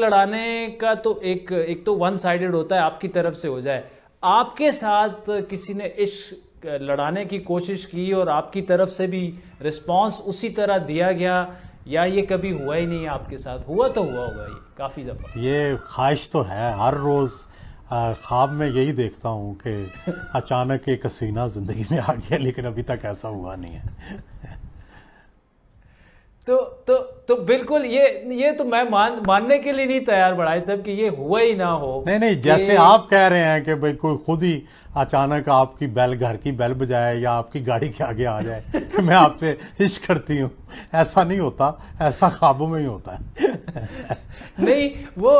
लड़ाने का तो एक एक तो वन साइडेड होता है आपकी तरफ से हो जाए आपके साथ किसी ने इश्क लड़ाने की कोशिश की और आपकी तरफ से भी रिस्पॉन्स उसी तरह दिया गया या ये कभी हुआ ही नहीं आपके साथ हुआ तो हुआ होगा ये काफ़ी दफ़ा ये ख्वाहिश तो है हर रोज़ ख्वाब में यही देखता हूँ कि अचानक एक हसीना ज़िंदगी में आ गया लेकिन अभी तक ऐसा हुआ नहीं है तो तो तो बिल्कुल ये ये तो मैं मान मानने के लिए नहीं तैयार बड़ा साहब कि ये हुआ ही ना हो नहीं नहीं जैसे आप कह रहे हैं कि भाई कोई खुद ही अचानक आपकी बैल घर की बैल बजाए या आपकी गाड़ी के आगे आ जाए मैं आपसे इश्क करती हूँ ऐसा नहीं होता ऐसा खाबों में ही होता है नहीं वो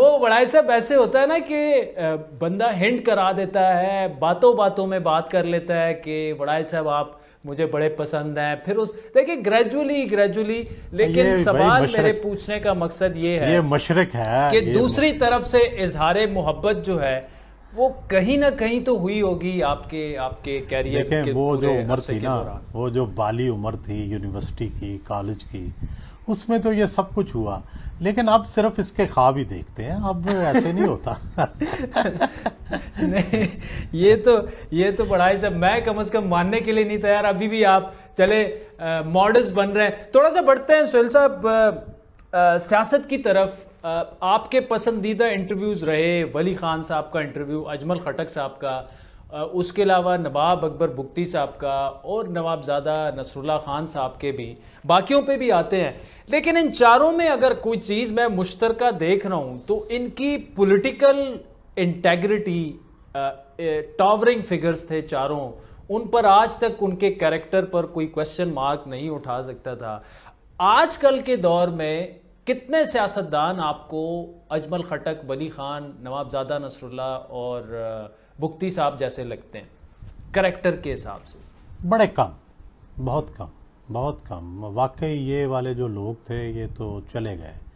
वो बड़ा साहब ऐसे होता है ना कि बंदा हिंट करा देता है बातों बातों में बात कर लेता है कि बड़ा साहब आप मुझे बड़े पसंद हैं फिर उस देखिए ग्रेजुअली ग्रेजुअली लेकिन सवाल मेरे पूछने का मकसद ये है ये मशरक है कि दूसरी तरफ से इजहार मोहब्बत जो है वो कहीं ना कहीं तो हुई होगी आपके आपके कैरियर के वो जो उम्र थी ना वो जो बाली उम्र थी यूनिवर्सिटी की कॉलेज की उसमें तो ये सब कुछ हुआ लेकिन अब सिर्फ इसके ख्वाब ही देखते हैं अब वो ऐसे नहीं होता नहीं ये तो ये तो पढ़ाई सब मैं कम से कम मानने के लिए नहीं तैयार अभी भी आप चले मॉडल्स बन रहे हैं थोड़ा सा बढ़ते हैं सुहेल साहब सियासत की तरफ आपके पसंदीदा इंटरव्यूज़ रहे वली ख़ान साहब का इंटरव्यू अजमल खटक साहब का उसके अलावा नवाब अकबर बुगती साहब का और नवाब ज्यादा नसरुल्ला ख़ान साहब के भी बाकियों पे भी आते हैं लेकिन इन चारों में अगर कोई चीज़ मैं मुश्तरका देख रहा हूँ तो इनकी पॉलिटिकल इंटेग्रिटी टावरिंग फिगर्स थे चारों उन पर आज तक उनके कैरेक्टर पर कोई क्वेश्चन मार्क नहीं उठा सकता था आजकल के दौर में कितने सियासतदान आपको अजमल खटक बली खान नवाबजादा नसरुल्ला और बुख्ती साहब जैसे लगते हैं करेक्टर के हिसाब से बड़े कम बहुत कम बहुत कम वाकई ये वाले जो लोग थे ये तो चले गए